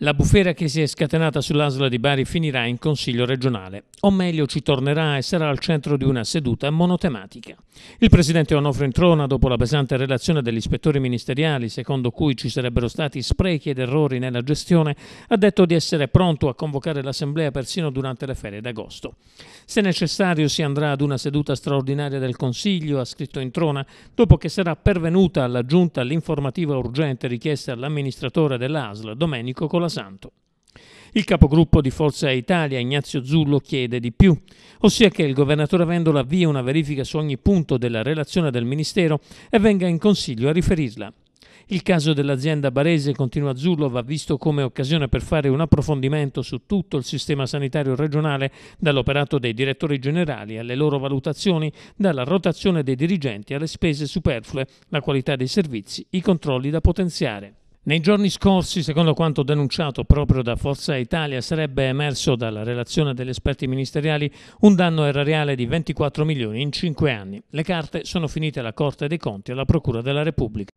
La bufera che si è scatenata sull'Asla di Bari finirà in Consiglio regionale, o meglio ci tornerà e sarà al centro di una seduta monotematica. Il presidente Onofre introna dopo la pesante relazione degli ispettori ministeriali, secondo cui ci sarebbero stati sprechi ed errori nella gestione, ha detto di essere pronto a convocare l'Assemblea persino durante le ferie d'agosto. Se necessario si andrà ad una seduta straordinaria del Consiglio, ha scritto Introna, dopo che sarà pervenuta alla Giunta l'informativa urgente richiesta all'amministratore dell'Asla, Domenico Colazzini Santo. Il capogruppo di Forza Italia, Ignazio Zullo, chiede di più, ossia che il governatore Vendola avvii una verifica su ogni punto della relazione del Ministero e venga in consiglio a riferirla. Il caso dell'azienda barese, continua Zullo, va visto come occasione per fare un approfondimento su tutto il sistema sanitario regionale, dall'operato dei direttori generali alle loro valutazioni, dalla rotazione dei dirigenti alle spese superflue, la qualità dei servizi, i controlli da potenziare. Nei giorni scorsi, secondo quanto denunciato proprio da Forza Italia, sarebbe emerso dalla relazione degli esperti ministeriali un danno erariale di 24 milioni in 5 anni. Le carte sono finite alla Corte dei Conti e alla Procura della Repubblica.